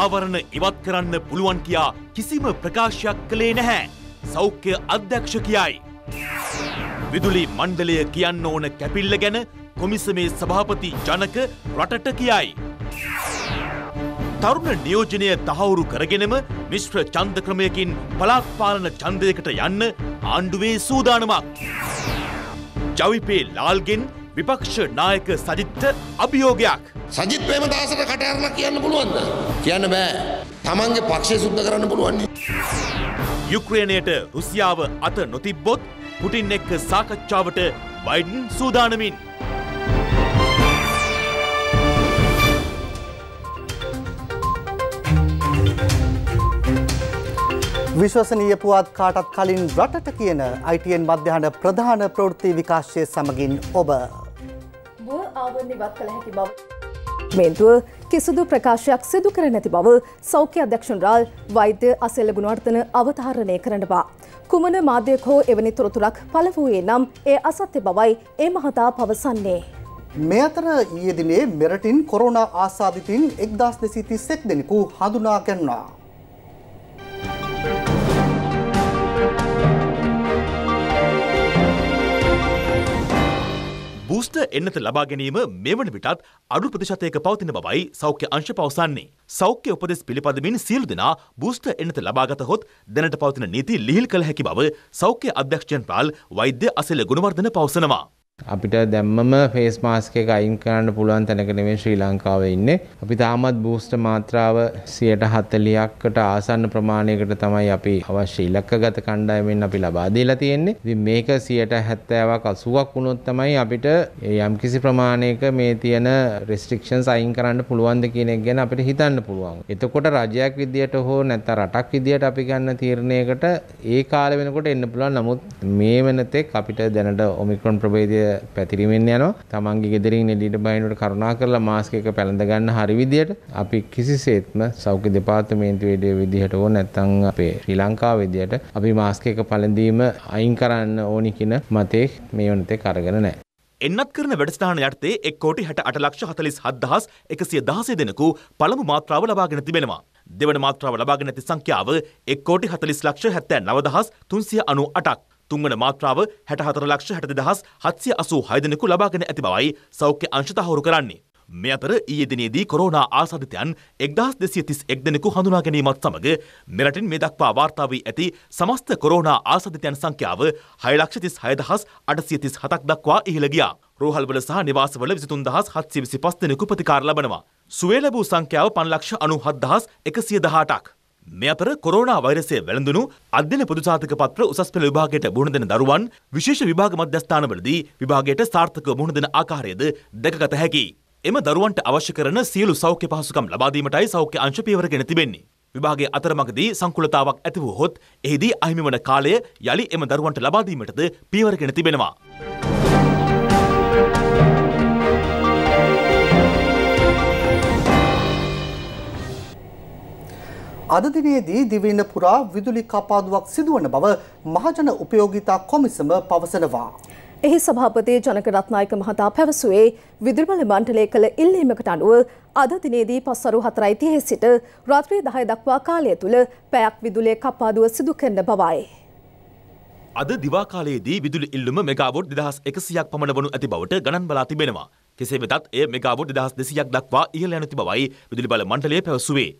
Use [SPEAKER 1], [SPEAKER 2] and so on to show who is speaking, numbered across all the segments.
[SPEAKER 1] ආවරණ ඉවත් කරන්න පුළුවන් කියා කිසිම ප්‍රකාශයක් කළේ නැහැ. සෞඛ්‍ය අධ්‍යක්ෂ කියයි. විදුලි මණ්ඩලය කියන්න ඕන කැපිල්ල ගැන කොමිසමේ සභාපති ජනක රටට කියයි. තරුණ නියෝජනය තහවුරු කරගෙනම මිශ්‍ර චන්ද ක්‍රමයකින් පළාත් පාලන ඡන්දයකට යන්න ආණ්ඩුවේ සූදානමක්. ජවිපේ ලාල්ගෙන් විපක්ෂ නායක සජිත්ත අභියෝගයක් සජිත් ප්‍රේමදාසට
[SPEAKER 2] කටහරලා කියන්න පුළුවන්ද
[SPEAKER 1] කියන්න බෑ තමන්ගේ පක්ෂය සුද්ධ කරන්න පුළුවන් යුක්‍රේනයට රුසියාව අත නොතිබ්බොත් පුටින් එක්ක සාකච්ඡාවට බයිඩන් සූදානමින්
[SPEAKER 3] විශ්වසනීය පුවත් කාටත් කලින් රටට කියන ITN මධ්‍යහන ප්‍රධාන ප්‍රවෘත්ති විකාශය සමගින් ඔබ.
[SPEAKER 4] මුල් ආවරණ ඉවත් කළ හැකි බව මේන්තුව කිසිදු ප්‍රකාශයක් සිදු කර නැති බව සෞඛ්‍ය අධ්‍යක්ෂන් රාල් වෛද්‍ය අසෙල ගුණවර්ධන අවධාරණය කරනවා. කුමන මාධ්‍යයක් හෝ එවැනි තොරතුරක් පළ වූයේ නම් ඒ අසත්‍ය බවයි ඒ මහතා පවසන්නේ. මේ
[SPEAKER 3] අතර ඊයේ දිනේ මෙරටින් කොරෝනා ආසාදිතින් 1236 දෙනෙකු හඳුනා ගන්නවා.
[SPEAKER 1] දුෂ්ට එන්නත ලබා ගැනීම මෙවන විටත් අඩු ප්‍රතිශතයක පවතින බවයි සෞඛ්‍ය අංශ පවසන්නේ. සෞඛ්‍ය උපදෙස් පිළිපදමින් සියලු දෙනා බූස්ට එන්නත ලබාගත හොත් දැනට පවතින නීති ලිහිල් කළ හැකි බව සෞඛ්‍ය අධ්‍යක්ෂයන් පාල් වෛද්‍ය අසල ගුණවර්ධන පවසනවා.
[SPEAKER 5] අපිට දැම්මම ෆේස් මාස්ක් එක අයින් කරන්න පුළුවන් තැනක නෙමෙයි ශ්‍රී ලංකාවේ ඉන්නේ. අපි තාමත් බූස්ටර් මාත්‍රාව 140කට ආසන්න ප්‍රමාණයකට තමයි අපි අවශ්‍ය ඉලක්කගත කණ්ඩායමෙන් අපි ලබා දීලා තියෙන්නේ. ඉතින් මේක 70ක් 80ක් වුණොත් තමයි අපිට යම්කිසි ප්‍රමාණයක මේ තියෙන රෙස්ට්‍රික්ෂන්ස් අයින් කරන්න පුළුවන්ද කියන එක ගැන අපිට හිතන්න පුළුවන්. එතකොට රජයක් විදියට හෝ නැත්නම් රටක් විදියට අපි ගන්න තීරණයකට ඒ කාලෙ වෙනකොට එන්න පුළුවන්. නමුත් මේ වෙනතෙක් අපිට දැනට ඔමික්‍රොන් ප්‍රභේදය පැතිරිමෙන් යනවා. තමන්ගේ ගෙදරින් එළියට බහිනකොට කරුණා කරලා මාස්ක් එක පැළඳ ගන්න හරි විදියට අපි කිසිසේත්ම සෞඛ්‍ය දෙපාර්තමේන්තුවේ විදිහට ඕ නැත්නම් අපේ ශ්‍රී ලංකාව විදියට අපි මාස්ක් එක පළඳීම අයින් කරන්න ඕනි කියන මතේ මේ වනතේ කරගෙන නැහැ.
[SPEAKER 1] එන්නත් කරන වැඩස්ථාන යටතේ එක් කෝටි හැට අට ලක්ෂ හතලිස් හත්දහස් එකසිය දහසේ දෙනකු පළමු මාත්‍රාව ලබාගෙන තිබෙනවා. දෙවන මාත්‍රාව ලබාගෙන ඇති සංඛ්‍යාව එක් කෝටි හතලිස් ලක්ෂ හැත්තෑ නවදහස් තුන්සිය අනු අටක්. තුන්වන මාත්‍රාව 64 ලක්ෂ 62786 දෙනෙකු ලබාගෙන ඇති බවයි සෞඛ්‍ය අංශ තහවුරු කරන්නේ. මේ අතර ඊයේ දිනේදී කොරෝනා ආසාදිතයන් 1231 දෙනෙකු හඳුනා ගැනීමත් සමග මෙරටින් මේ දක්වා වාර්තා වී ඇති සමස්ත කොරෝනා ආසාදිතයන් සංඛ්‍යාව 636837ක් දක්වා ඉහළ ගියා. රෝහල්වල සහ නිවාසවල 23725 දෙනෙකු ප්‍රතිකාර ලබනවා. සුවේ ලැබූ සංඛ්‍යාව 5,97,118ක්. මේ අතර කොරෝනා වෛරසය වැළඳුණු අධ්‍යන පොදුසාතක පත්‍ර උසස් පෙළ විභාගයට මුහුණ දෙන දරුවන් විශේෂ විභාග මධ්‍යස්ථානවලදී විභාගයට සාර්ථකව මුහුණ දෙන ආකාරයද දැකගත හැකියි. එම දරුවන්ට අවශ්‍ය කරන සියලු සෞඛ්‍ය පහසුකම් ලබා දීමටයි සෞඛ්‍ය අංශ පියවරගෙන තිබෙන්නේ. විභාගයේ අතරමඟදී සංකූලතාවක් ඇති වූ හොත් එහිදී අහිමිවන කාලය යලි එම දරුවන්ට ලබා දීමටද පියවරගෙන තිබෙනවා.
[SPEAKER 3] අද දිනේදී දිවයින පුරා විදුලි කපාදුවක් සිදුවන බව මහජන උපයෝගිතා
[SPEAKER 4] කොමිසම පවසනවා. එහි සභාපති ජනක රත්නායක මහතා පැවසුවේ විදුල්බල මණ්ඩලය කළ ඉල්ලීමකට අනුව අද දිනේදී පස්වරු හතරයි තිහේ සිට රාත්‍රී දහය දක්වා කාලය තුළ පැයක් විදුලේ කපාදුව සිදු කරන බවයි.
[SPEAKER 1] අද දිවාකාලයේදී විදුලි ඉල්ලුම මෙගාවොට් දෙදහස් එකසියක් පමණ වනු ඇති බවට ගණන් බලා තිබෙනවා. කෙසේ වෙතත් එය මෙගාවොට් දෙදහස් දෙසියක් දක්වා ඉහළ යනති බවයි විදුලි බල මණ්ඩලය පැවසුවේ.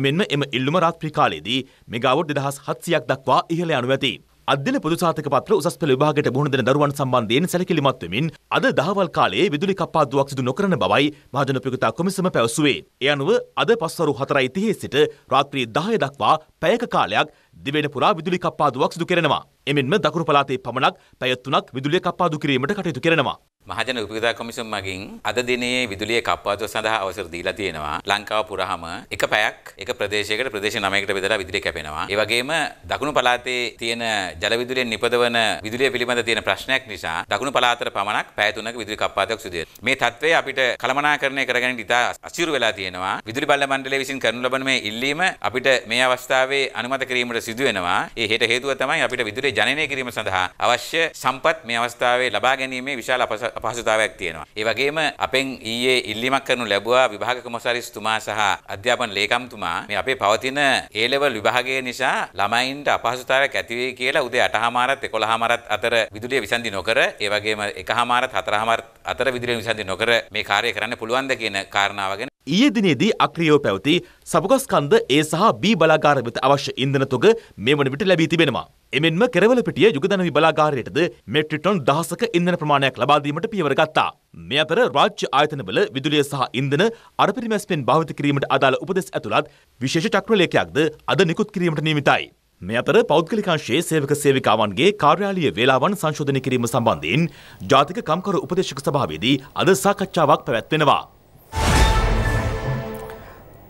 [SPEAKER 1] එමෙන්ම එම ඉල්ලුම රාත්‍රිකාලයේදී මෙගාවොට් 2700ක් දක්වා ඉහළ යනු ඇති. අධ්‍යන පොදුසාතක පත්‍ර උසස් පෙළ විභාගයට මුහුණ දෙන දරුවන් සම්බන්ධයෙන් සැලකිලිමත් වෙමින් අද දහවල් කාලයේ විදුලි කප්පාදුවක් සිදු නොකරන බවයි මහජනප්‍රියතා කොමිසම පැවසුවේ. ඒ අනුව අද පස්වරු 4:30 සිට රාත්‍රී 10 දක්වා පැයක කාලයක් දිවයින පුරා විදුලි කප්පාදුවක් සිදු කරනවා. එමෙන්ම දකුණු පළාතේ පමණක් පැය 3ක් විදුලිය කප්පාදු කිරීමට කටයුතු කරනවා.
[SPEAKER 5] මහජන උපකතා කොමිසම් මගින් අද දිනේ විදුලිය කප්පාදුව සඳහා අවසර දීලා තියෙනවා. ලංකාව පුරාම එක පැයක් එක ප්‍රදේශයකට ප්‍රදේශ 9කට බෙදලා විදුලිය කැපෙනවා. ඒ වගේම දකුණු පළාතේ තියෙන ජල විදුලියෙන් නිපදවන විදුලිය පිළිබඳ තියෙන ප්‍රශ්නයක් නිසා දකුණු පළාතට පමණක් පැය 3ක විදුලි කප්පාදුවක් සිදු වෙනවා. මේ తත්වයේ අපිට කළමනාකරණය කරගන්න ඉතා අසීරු වෙලා තියෙනවා. විදුලි බල මණ්ඩලය විසින් කරනු ලබන මේ ඉල්ලීම අපිට මේ අවස්ථාවේ අනුමත කිරීමට සිදු වෙනවා. ඒ හේට හේතුව තමයි අපිට විදුලිය ජනනය කිරීම සඳහා අවශ්‍ය සම්පත් මේ අවස්ථාවේ ලබා ගැනීමේ විශාල අපස අපහසුතාවයක් තියෙනවා. ඒ වගේම අපෙන් ඊයේ ඉල්ලීමක් කරනු ලැබුවා විභාග කොමසාරිස්තුමා සහ අධ්‍යාපන ලේකම්තුමා මේ අපේ පවතින ඒ ලෙවල් විභාගය නිසා ළමයින්ට අපහසුතාවයක් ඇති වෙයි කියලා උදේ 8:00මාරත් 11:00මාරත් අතර විදුලිය විසන්දි නොකර ඒ වගේම 1:00මාරත් 4:00මාරත් අතර විදුලිය විසන්දි නොකර මේ කාර්යය කරන්න පුළුවන්ද කියන කාරණාව ගැන
[SPEAKER 1] ඊයේ දිනේදී අක්‍රියව පැවති සබුගස්කන්ධ A සහ B බලාගාර වෙත අවශ්‍ය ඉන්ධන තොග මේ වන විට ලැබී තිබෙනවා. එමෙන්ම කෙරවලපිටිය යුගධනවි බලාගාරයටද මෙට්‍රික් ටොන් දහසක ඉන්ධන ප්‍රමාණයක් ලබා දීමට පියවර ගත්තා. මේ අතර රාජ්‍ය ආයතනවල විදුලිය සහ ඉන්ධන අරපිරිමැස් පෙන් භාවිත කිරීමට අදාළ උපදෙස් ඇතුළත් විශේෂ චක්‍රලේඛයක්ද අද නිකුත් කිරීමට නියමිතයි. මේ අතර පෞද්ගලිකාංශයේ සේවක සේවිකාවන්ගේ කාර්යාලීය වේලාවන් සංශෝධනය කිරීම සම්බන්ධයෙන් ජාතික කම්කරු උපදේශක සභාවේදී අද සාකච්ඡාවක් පැවැත්වෙනවා.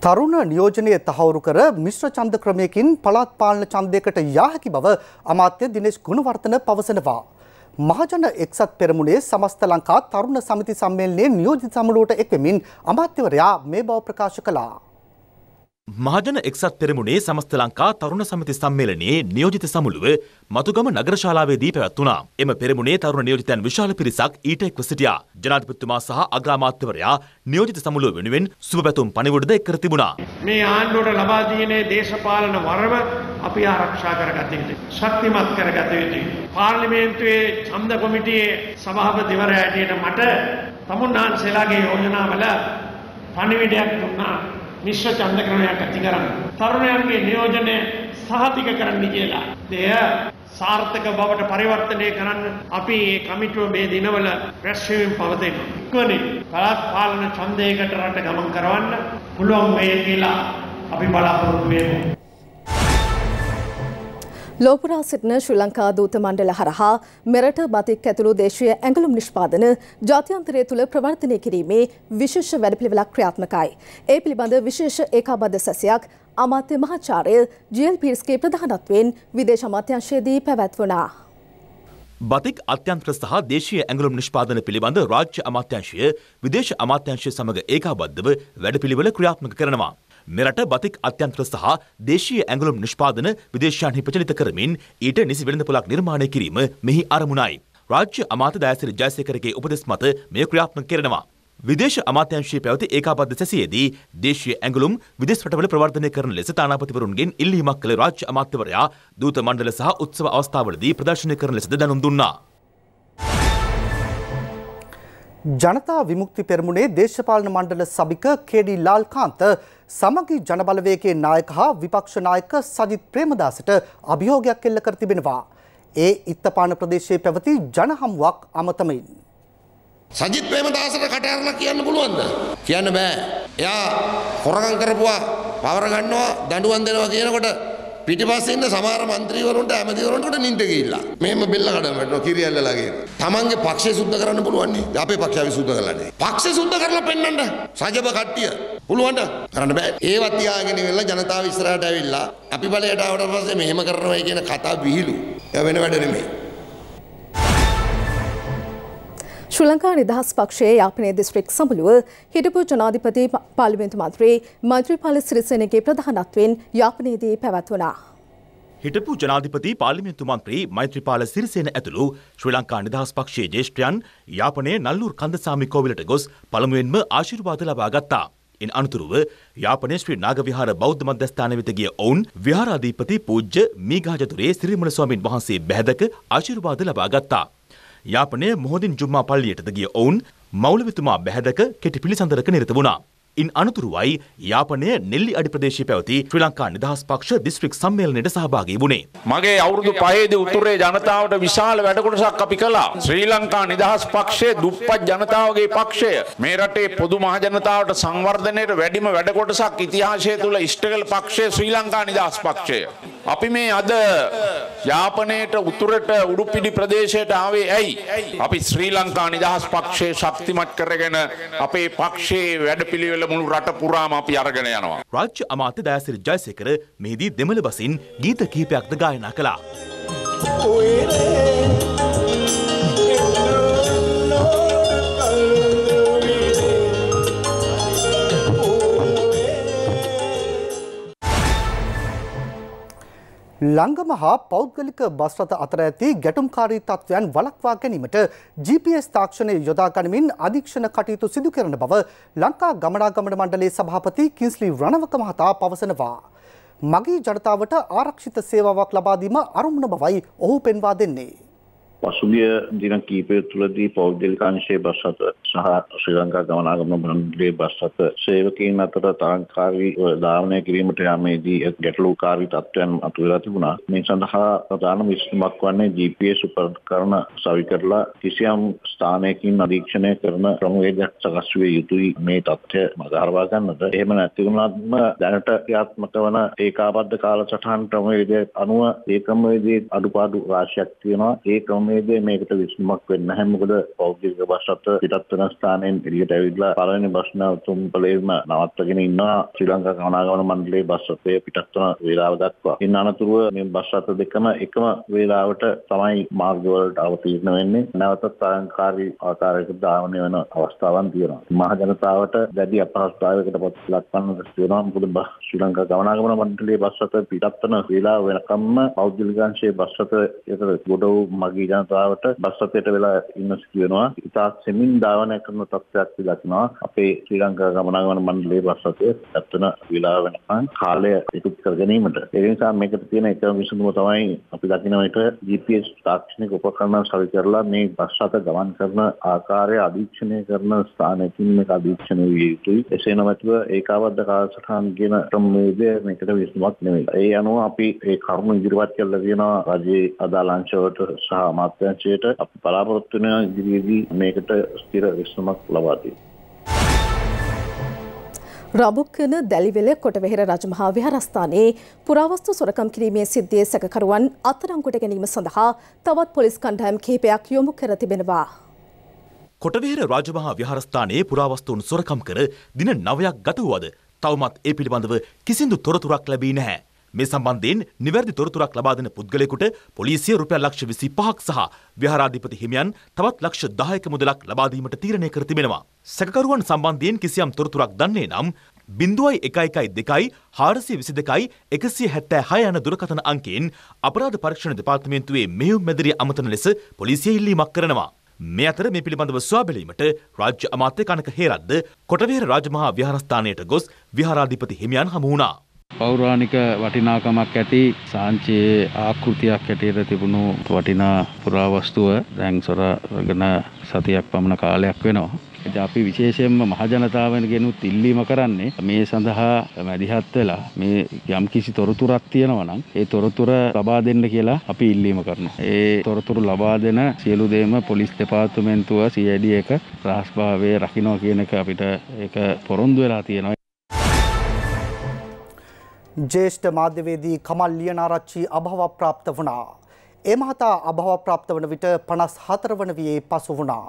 [SPEAKER 3] තරුණ නියෝජනය තහවුරු කර මිශ්‍ර ඡන්ද ක්‍රමයකින් පළාත් පාලන ඡන්දයකට යා හැකි බව අමාත්‍ය දිනේෂ් ගුණවර්ධන පවසනවා. මහජන එක්සත් පෙරමුණේ සමස්ත ලංකා තරුණ සමිති සම්මේලනයේ නියෝජිත සමුළුවට එක්වෙමින් අමාත්‍යවරයා මේ බව ප්‍රකාශ කළා.
[SPEAKER 1] මහජන එක්සත් පෙරමුණේ සමස්ත ලංකා තරුණ සමිති සම්මේලනයේ නියෝජිත සමුළුව මතුගම නගරශාලාවේදී පැවැත්වුණා. එම පෙරමුණේ තරුණ නියෝජිතයන් විශාල පිරිසක් ඊට එක්ව සිටියා. ජනාධිපතිතුමා සහ අග්‍රාමාත්‍යවරයා නියෝජිත සමුළුව වෙනුවෙන් සුබපැතුම් පණිවුඩද එක්කර තිබුණා. මේ ආණ්ඩුවට ලබා දීනේ දේශපාලන වරම අපි ආරක්ෂා කරගත යුතුයි. ශක්තිමත් කරගත යුතුයි.
[SPEAKER 2] පාර්ලිමේන්තුවේ ඡන්ද කොමිටියේ සභාපතිවරයා ඇටියට මට තමුන්නාන්සේලාගේ යෝජනාවල පණිවිඩයක් දුන්නා. මිශ්‍ර චන්දක්‍රමයක් ඇති කරන්න. තරුණයන්ගේ නියෝජනය සහතික කරන්න කියලා. දෙය සාර්ථක බවට පරිවර්තනය කරන්න අපි ඒ කමිටුව මේ දිනවල රැස්වීම පවතින. ඉක්මනින් පළාත් පාලන ඡන්දයකට රට ගමන් කරවන්න පුළුවන් වෙයි කියලා අපි බලාපොරොත්තු වෙමු.
[SPEAKER 4] ලෝපුරා සිටින ශ්‍රී ලංකා දූත මණ්ඩල හරහා මෙරට බතික් ඇතුළු දේශීය ඇඟලුම් නිෂ්පාදන ජාත්‍යන්තරය තුළ ප්‍රවර්ධනය කිරීමේ විශේෂ වැඩපිළිවෙලක් ක්‍රියාත්මකයි. ඒ පිළිබඳ විශේෂ ඒකාබද්ධ සැසයක් අමාත්‍ය මහාචාර්ය ජියල් පිරිස්ගේ ප්‍රධානත්වයෙන් විදේශ අමාත්‍යංශයේදී පැවැත්වනා.
[SPEAKER 1] බතික් අත්‍යන්ත්‍ර සහ දේශීය ඇඟලුම් නිෂ්පාදන පිළිබඳ රාජ්‍ය අමාත්‍යංශය විදේශ අමාත්‍යංශය සමඟ ඒකාබද්ධව වැඩපිළිවෙල ක්‍රියාත්මක කරනවා. මෙරට බතික් අත්‍යන්ත්‍ර සහ දේශීය ඇඟලුම් නිෂ්පාදන විදේශයන්හි ප්‍රචලිත කරමින් ඊට නිසි වෙළඳපොලක් නිර්මාණය කිරීම මෙහි අරමුණයි. රාජ්‍ය අමාත්‍ය දයාසිරි ජයසේකරගේ උපදෙස් මත මෙය ක්‍රියාත්මක කරනවා. විදේශ අමාත්‍යංශයේ පැවති ඒකාබද්ධ සැසියේදී දේශීය ඇඟලුම් විදෙස් රටවල ප්‍රවර්ධනය කරන ලෙස තානාපතිවරුන්ගෙන් ඉල්ලීමක් කළ රාජ්‍ය අමාත්‍යවරයා දූත මණ්ඩල සහ උත්සව අවස්ථාවලදී ප්‍රදර්ශනය කරන ලෙසද දැනුම් දුන්නා.
[SPEAKER 3] ජනතා විමුක්ති පෙරමුණේ දේශපාලන මණ්ඩල සභික කේඩී ලාල්කාන්ත සමගි ජනබලවේගේ නායක හා විපක්ෂ නායක සජිත් ප්‍රේමදාසට අභියෝගයක් එල්ල කර තිබෙනවා. ඒ ඉත්තපාන ප්‍රදේශයේ පැවති ජනහමුවක් අමතමින්.
[SPEAKER 2] සජිත් ප්‍රේමදාසට කටහරලා කියන්න පුළුවන්ද? කියන්න බෑ. එයා
[SPEAKER 3] හොරගම් කරපුවා,
[SPEAKER 2] පවර ගන්නවා, දඬුවම් දෙනවා කියනකොට පිටිපස්සේ ඉන්න සමහර മന്ത്രിවරුන්ට ඇමතිවරුන්ට නිින්ද ගිහිල්ලා. මෙහෙම බෙල්ල කඩන වැටෙනවා කිරියල්ලලාගේ. තමන්ගේ පක්ෂය සුද්ධ කරන්න පුළුවන් නේ. අපේ පක්ෂය අපි සුද්ධ කරලා නැහැ. පක්ෂය සුද්ධ කරලා පෙන්වන්න සජබ කට්ටිය. පුළුවන්ද? කරන්න බෑ. ඒව තියාගෙන ඉවරලා ජනතාව ඉස්සරහට ඇවිල්ලා අපි බලයට ආවට පස්සේ මෙහෙම කරනවායි කියන කතා විහිළු. ඒ වෙන වැඩ නෙමෙයි.
[SPEAKER 4] ශ්‍රී ලංකා නිදහස් පක්ෂයේ යාපනය දිස්ත්‍රික් සඹලුව හිටපු ජනාධිපති පාලිමෙන්තු මන්ත්‍රී මෛත්‍රීපාල සිරිසේනගේ ප්‍රධානත්වයෙන් යාපනයේදී පැවැත්වුණා.
[SPEAKER 1] හිටපු ජනාධිපති පාර්ලිමේන්තු මන්ත්‍රී මෛත්‍රීපාල සිරිසේන ඇතුළු ශ්‍රී ලංකා නිදහස් පක්ෂයේ ජේෂ්ඨයන් යාපනයේ නල්ලුර් කන්දසාමි කෝවිලට ගොස් පළමුවෙන්ම ආශිර්වාද ලබා ගත්තා. ඉන් අනතුරුව යාපනයේ ශ්‍රී නාගවිහාර බෞද්ධ මධ්‍යස්ථාන වෙත ගිය ඔවුන් විහාරාධිපති පූජ්‍ය මීඝාජතුරේ සිරිමුණ ස්වාමින් වහන්සේ බැහැදක ආශිර්වාද ලබා ගත්තා. යාපනය මොහොදින් ජුම්මා පල්ලියටද ගිය ඔවුන් මෞලවිතුමා බැහැදක කෙටි පිළිසඳරක නිරත වුණා. ඉන් අනතුරුවයි යාපනය නෙල්ලි අඩි ප්‍රදේශය පැවති ශ්‍රී ලංකා නිදහස් පක්ෂ දිස්ත්‍රික් සම්මේලනයට සහභාගී වුණේ.
[SPEAKER 2] මගේ අවුරුදු පහේදී උතුරේ ජනතාවට විශාල වැඩකොටසක් අපි කළා. ශ්‍රී ලංකා නිදහස් පක්ෂයේ දුප්පත් ජනතාවගේ පක්ෂය මේ රටේ පොදු මහ ජනතාවට සංවර්ධනයේ වැඩිම වැඩකොටසක් ඉතිහාසය තුළ ඉෂ්ට කළ පක්ෂය ශ්‍රී ලංකා නිදහස් පක්ෂය. අපි මේ අද යාපනයට උතුරට උඩුපිඩි ප්‍රදේශයට ආවේ ඇයි. අපි ශ්‍රී ලංකා නිදහස් පක්ෂය ශක්තිමත් කරගෙන
[SPEAKER 1] අපේ පක්ෂයේ වැඩපිළිවෙල මුළු රට පුරාම අපි අරගෙන යනවා. රාජ්‍ය අමාත්‍ය දෑසිරි ජයසේකර මෙහිදී දෙමළ බසින් ගීත කීපයක්ද ගායනා කළා. ඔයනේ
[SPEAKER 3] ලංගම හා පෞද්ගලික බස් රථ අතර ඇති ගැටුම්කාරී තත්ත්වයන් වළක්වා ගැනීමට GPS තාක්ෂණය යොදා ගනිමින් අධීක්ෂණ කටයුතු සිදු කරන බව ලංකා ගමනාගමන මණ්ඩලයේ සභාපති කිංස්ලි රණවක මහතා පවසනවා. මගේ ජනතාවට ආරක්ෂිත සේවාවක් ලබා දීම අරමුණ බවයි ඔහු පෙන්වා දෙන්නේ.
[SPEAKER 2] පසුගිය දින කීපය තුළදී පෞද්ගලික අංශයේ බස් රථ සහ ශ්‍රී ලංකා ගමනාගමන මණ්ඩලයේ බස් රථ සේවකයන් අතර තරංකාරී ධාවනය කිරීමට යාමේදී ගැටලුකාරී තත්ත්වයන් අතුවලා තිබුණා. මේ සඳහා ප්‍රධාන විසඳුමක් වන්නේ GPS උපකරණ සවි කරලා කිසියම් ස්ථානයකින් අධීක්ෂණය කරන ක්‍රමවේදයක් සකස් විය යුතුයි මේ තත්ත්වය මගහරවා ගන්නට. එහෙම නැති වුණාත්ම දැනට ක්‍රියාත්මක වන ඒකාබද්ධ කාලසටහන් ක්‍රමවේදය අනුව ඒ ක්‍රමවේදයේ අඩුපාඩු රාශියක් තියෙනවා. ඒ ක්‍රම ස්ථානයේදී මේකට විසඳුමක් වෙන්නේ නැහැ. මොකද පෞද්ගලික බස් රථ පිටත් වෙන ස්ථානයෙන් එළියට ඇවිල්ලා පළවෙනි බස් නැවතුම් පළේම නවත්තගෙන ඉන්නවා ශ්‍රී ලංකා ගමනාගමන මණ්ඩලයේ බස් රථයේ පිටත් වන වේලාව දක්වා. ඉන් අනතුරුව මේ බස් රථ දෙකම එකම වේලාවට තමයි මාර්ගවලට අවතීර්ණ වෙන්නේ. නැවතත් තරංකාරී ආකාරයකට ධාවනය වෙන අවස්ථාවන් තියෙනවා. මහජනතාවට දැඩි අපහසුතාවයකට පත් ලක්වන්නට තියෙනවා. මොකද ශ්‍රී ලංකා ගමනාගමන මණ්ඩලයේ බස් රථ පිටත් වෙන වේලාව වෙනකම්ම පෞද්ගලික අංශයේ බස් රථ යතර ගොඩ වූ මගී ජන ජනතාවට බස් රථයට වෙලා ඉන්න සිටිනවා. ඉතා සෙමින් ධාවනය කරන තත්ත්වයක් දක්නවා. අපේ ශ්‍රී ලංකා ගමනාගමන මණ්ඩලයේ බස් රථය ඇත්තන වෙලාව වෙනකන් කාලය ඉදිරි කර ගැනීමට. ඒ නිසා මේකට තියෙන එකම විසඳුම තමයි අපි දකින විට GPS තාක්ෂණික උපකරණ සවිකරලා කරලා මේ බස් රථ ගමන් කරන ආකාරය අධීක්ෂණය කරන ස්ථානයකින් මේක අධීක්ෂණය විය යුතුයි. එසේ නොමැතිව ඒකාබද්ධ කාලසටහන් කියන ක්‍රමවේදය මේකට විසඳුමක් නෙවෙයි. ඒ අනුව අපි ඒ කරුණු ඉදිරිපත් කළා තියෙනවා රජයේ අදාළ අංශවලට සහ අමාත්‍යංශයට අපි බලාපොරොත්තු වෙන ඉදිරියේදී මේකට ස්ථිර විසඳුමක් ලබා දෙන්න.
[SPEAKER 4] රබුක්කන දැලිවෙල කොටවෙහෙර රජමහා විහාරස්ථානයේ පුරාවස්තු සොරකම් කිරීමේ සිද්ධිය සැකකරුවන් අත්තරංකොට ගැනීම සඳහා තවත් පොලිස් කණ්ඩායම් කහිපයක් යොමු කර තිබෙනවා.
[SPEAKER 1] කොටවෙහෙර රාජමහා විහාරස්ථානයේ පුරාවස්තුන් සොරකම් කර දින නවයක් ගතවුවද තවමත් ඒ පිළිබඳව කිසිදු තොරතුරක් ලැබී නැහැ. මේ සම්බන්ධයෙන් නිවැරදි තොරතුරක් ලබා දෙන පුද්ගලයෙකුට පොලිසිය රුපියල් ලක්ෂ 25ක් සහ විහාරාධිපති හිමියන් තවත් ලක්ෂ 10ක මුදලක් ලබා දීමට තීරණය කර තිබෙනවා. සැකකරුවන් සම්බන්ධයෙන් කිසියම් තොරතුරක් දන්නේ නම් 0112යි 422යි 176 යන දුරකථන අංකයෙන් අපරාධ පරීක්ෂණ දෙපාර්තමේන්තුවේ මෙහෙයුම් මැදිරිය අමතන ලෙස පොලිසිය ඉල්ලීමක් කරනවා. මේ අතර මේ පිළිබඳව සොයා බැලීමට රාජ්‍ය අමාත්‍ය කනක හේරද්ද කොටවේර රාජමහා විහාරස්ථානයට ගොස් විහාරාධිපති හිමියන් හමු වුණා. පෞරාණික
[SPEAKER 2] වටිනාකමක් ඇති සාංචියේ ආකෘතියක් හැටියට තිබුණු වටිනා පුරාවස්තුව දැන් සොරගෙන සතියක් පමණ කාලයක් වෙනවා. ඉතින් අපි විශේෂයෙන්ම මහජනතාවගෙනුත් ඉල්ලීම කරන්නේ මේ සඳහා මැදිහත් වෙලා මේ යම් කිසි තොරතුරක් තියෙනවා නම් ඒ තොරතුර ලබා දෙන්න කියලා අපි ඉල්ලීම කරනවා. ඒ තොරතුරු ලබා දෙන සියලු දේම පොලිස් දෙපාර්තමේන්තුව CID එක රහස්භාවයේ රකින්න කියන එක
[SPEAKER 5] අපිට ඒක පොරොන්දු වෙලා තියෙනවා.
[SPEAKER 3] ජේෂ්ඨ මාධ්‍යවේදී කමල් ලියනාරච්චි අභවප්‍රාප්ත වුණා. ඒ මහතා අභවප්‍රාප්ත වන විට 54 වන වියේ පසු වුණා.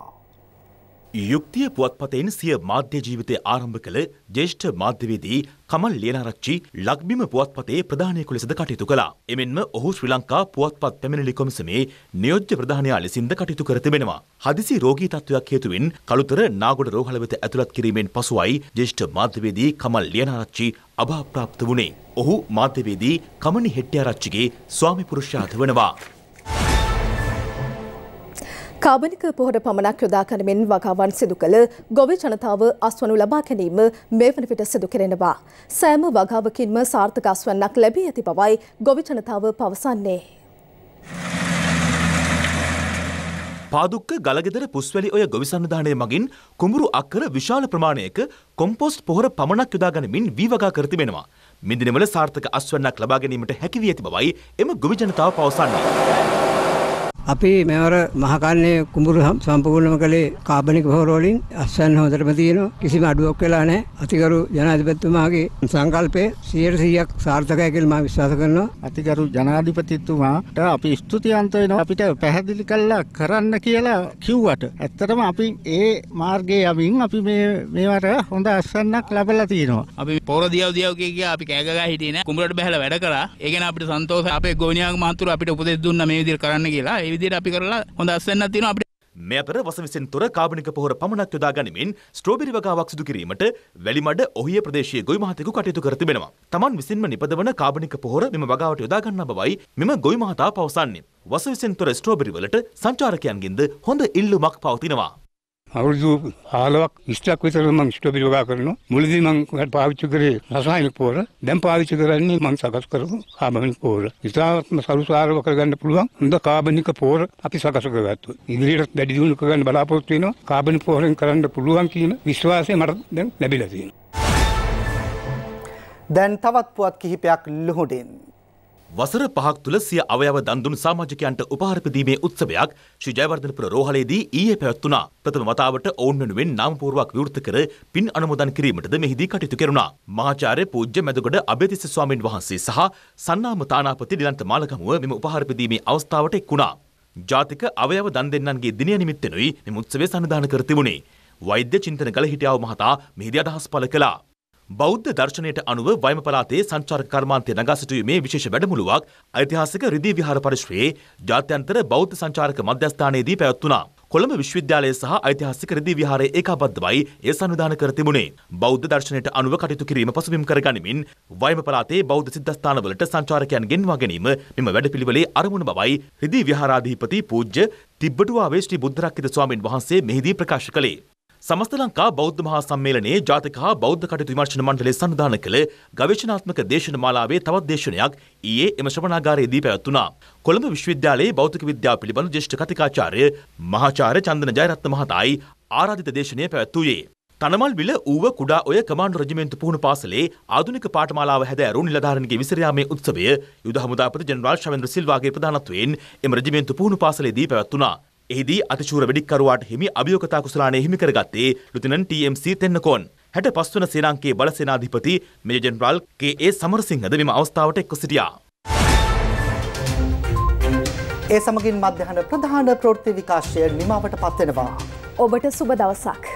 [SPEAKER 1] යුක්තිය පුවත්පතෙන් සිය මාධ්‍ය ජීවිතය ආරම්භ කළ ජේෂ්ඨ මාධ්‍යවේදී කමල් ලියනාරච්චි ලක්බිම පුවත්පතේ ප්‍රධානයකු ලෙසද කටයුතු කළා. එමෙන්ම ඔහු ශ්‍රී ලංකා පුවත්පත් පැමිණිලි කොමිසමේ නියෝජ්‍ය ප්‍රධානයා ලෙසින්ද කටයුතු කර තිබෙනවා. හදිසි රෝගී තත්ත්වයක් හේතුවෙන් කළුතර නාගොඩ රෝහල වෙත ඇතුළත් කිරීමෙන් පසුවයි ජේෂ්ඨ මාධ්‍යවේදී කමල් ලියනාරච්චි අභාප්‍රාප්ත වුණේ. ඔහු මාධ්‍යවේදී කමනි හෙට්ටිආරච්චිගේ ස්වාමි පුරුෂයාද වනවා.
[SPEAKER 4] කාබනික පොහොට පමණක් යොදා කරමින් වගාවන් සිදු කළ ගොවි ජනතාව අස්වනු ලබා ගැනීම මේ වන විට සිදු කෙරෙනවා. සෑම වගාවකින්ම සාර්ථක අස්වන්නක් ලැබී ඇති බවයි ගොවි ජනතාව පවසන්නේ.
[SPEAKER 1] පාදුක්ක ගලගෙදර පුස්වැලි ඔය ගොවිසන්ධානය මගින් කුඹුරු අක්කර විශාල ප්‍රමාණයක කොම්පෝස්ට් පොහොර පමණක් යොදාගනිමින් වීවගා කර තිබෙනවා. මිදිනවල සාර්ථක අස්වැන්නක් ලබා ගැනීමට හැකි වී ඇති බවයි එම ගොවි ජනතාව පවසන්නේ. අපි
[SPEAKER 2] මෙවර මහකන්නේ කුඹුරු සම්පූර්ණම කළේ කාබනික පොහොරවලින් අස්සන්න හොඳටම තියෙනවා
[SPEAKER 3] කිසිම අඩුවක් වෙලා නැහැ අතිගරු ජනාධිපතිතුමාගේ සංකල්පය 100%ක් සාර්ථකයි කියලා මම විශ්වාස කරනවා අතිගරු ජනාධිපතිතුමාට අපි ස්තුතියන්ත වෙනවා අපිට පැහැදිලි කළා කරන්න කියලා කිව්වට ඇත්තටම අපි ඒ මාර්ගයේ යමින් අපි මේ මේවට හොඳ අස්සන්නක් ලැබලා තියෙනවා
[SPEAKER 5] අපි පොර දියව දියව කිය අපි කෑ ගහ හිටියේ නෑ කුඹරට බහැලා වැඩ කරා ඒ ගැන අපිට සන්තෝෂයි අපේ ගෝණියාගේ මහතුරු අපිට උපදෙස් දුන්නා මේ විදිහට කරන්න කියලා ඒ විදිහට අපි
[SPEAKER 1] කරලා හොඳ අස්සන්නක් තියෙනවා අපිට මේ අතර වසවිසෙන් තොර කාබනික පොහොර පමණක් යොදා ගනිමින් ස්ට්‍රෝබෙරි වගාවක් සිදු කිරීමට වැලිමඩ ඔහිය ප්‍රදේශයේ ගොවි මහතෙකු කටයුතු කර තිබෙනවා. තමන් විසින්ම නිපදවන කාබනික පොහොර මෙම වගාවට යොදා ගන්නා බවයි මෙම ගොවි මහතා පවසන්නේ. වසවිසෙන් තොර ස්ට්‍රෝබෙරි වලට සංචාරකයන්ගෙන්ද හොඳ ඉල්ලුමක් පවතිනවා. අවුරුදු 15ක් 20ක් විතර මම ස්ට්‍රෝබෙරි වගා කරනවා. මුලදී මම පාවිච්චි කරේ රසායනික පොහොර. දැන් පාවිච්චි කරන්නේ මම
[SPEAKER 2] සකස් කරපු කාබනික පොහොර. ඉතාමත්ම සරුසාරව කරගන්න පුළුවන් හොඳ කාබනික පොහොර අපි සකස්
[SPEAKER 3] කරගත්තා. ඉදිරියට වැඩි දියුණු කරගන්න බලාපොරොත්තු වෙනවා. කාබනික පොහොරෙන් කරන්න පුළුවන් කියන විශ්වාසය මට දැන් ලැබිලා තියෙනවා. දැන් තවත් පුවත් කිහිපයක් ලුහුඩින්
[SPEAKER 1] වසර පහක් තුළ සිය අවයව දන්දුන් සාමාජිකයන්ට උපහාර පිදීමේ උත්සවයක් ශ්‍රී ජයවර්ධනපුර රෝහලේදී ඊයේ පැවැත්වුණා. ප්‍රථම වතාවට ඔවුන් වෙනුවෙන් නාමපූර්වක් විවෘත කර පින් අනුමෝදන් කිරීමටද මෙහිදී කටයුතු කෙරුණා. මහාචාර්ය පූජ්‍ය මැදුගඩ අබේතිස්ස ස්වාමින් වහන්සේ සහ සන්නාම තානාපති දිලන්ත මාලකමුව මෙම උපහාර පිදීමේ අවස්ථාවට එක් වුණා. ජාතික අවයව දන් දෙන්නන්ගේ දිනය නිමිත්තෙනුයි මෙම උත්සවය සන්නිධානය කර තිබුණේ. වෛද්‍ය චින්තන ගලහිටියාව මහතා මෙහිදී අදහස් පළ කළා. බෞද්ධ දර්ශනයට අනුව වයම පළාතේ සංචාරක කර්මාන්තය නගා සිටුවීමේ විශේෂ වැඩමුළුවක් ඓතිහාසික රිදී විහාර පරිශ්‍රයේ ජාත්‍යන්තර බෞද්ධ සංචාරක මධ්‍යස්ථානයේදී පැවැත්වුණා. කොළඹ විශ්වවිද්‍යාලය සහ ඓතිහාසික රිදී විහාරයේ ඒකාබද්ධවයි ඒ සංවිධාන කර තිබුණේ. බෞද්ධ දර්ශනයට අනුව කටයුතු කිරීම පසුබිම් කරගනිමින් වයම පළාතේ බෞද්ධ සිද්ධස්ථානවලට සංචාරකයන් ගෙන්වා ගැනීම මෙම වැඩපිළිවෙලේ අරමුණ බවයි රිදී විහාරාධිපති පූජ්‍ය තිබ්බටුවාවේ ශ්‍රී බුද්ධරක්කිත ස්වාමින් වහන්සේ මෙහිදී ප්‍රකාශ කළේ. සමස්ත ලංකා බෞද්ධ මහා සම්මේලනයේ ජාතික හා බෞද්ධ කටයුතු විමර්ශන මණ්ඩලය සංවිධානය කළ ගවේෂණාත්මක දේශන මාලාවේ තවත් දේශනයක් ඊයේ එම ශ්‍රවණාගාරයේදී පැවැත්වුණා. කොළඹ විශ්වවිද්‍යාලයේ භෞතික විද්‍යාව පිළිබඳ ජ්‍යෙෂ්ඨ කතිකාචාර්ය මහාචාර්ය චන්දන ජයරත්න මහතායි ආරාධිත දේශනය පැවැත්වුවේ. තනමල් විල ඌව කුඩා ඔය කමාන්ඩු රජිමේන්තු පුහුණු පාසලේ ආධුනික පාඨමාලාව හැදෑරු නිලධාරණගේ විසිරයාමේ උත්සවය යුද හමුදාපති ජනරාල් ශවෙන්ද්‍ර සිල්වාගේ ප්‍රධානත්වයෙන් එම රජිමේන්තු පුහුණු පාසලේදී පැවැත්වුණා. එහිදී අතිශූර වෙඩික්කරුවාට හිමි අභියෝගතා කුසලානය හිමි කරගත්තේ ලුතිනන් TMC තෙන්නකෝන්. හැට පස්වන සේනාංකේ බලසේනාධිපති මේජර් ජෙනරාල් කේ.ඒ. සමරසිංහද මෙම අවස්ථාවට
[SPEAKER 3] එක්ව සිටියා. ඒ සමගින් මධ්‍යහන ප්‍රධාන ප්‍රවෘත්ති විකාශය නිමාවට පත්වෙනවා.
[SPEAKER 4] ඔබට සුබ දවසක්.